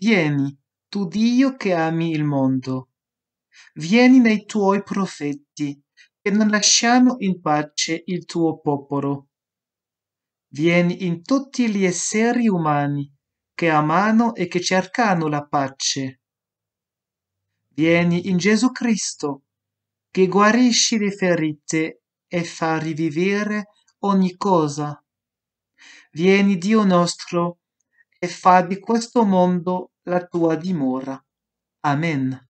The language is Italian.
vieni tu dio che ami il mondo vieni nei tuoi profeti che non lasciano in pace il tuo popolo vieni in tutti gli esseri umani che amano e che cercano la pace vieni in Gesù Cristo che guarisci le ferite e fa rivivere ogni cosa vieni Dio nostro e fa di questo mondo la tua dimora. Amen.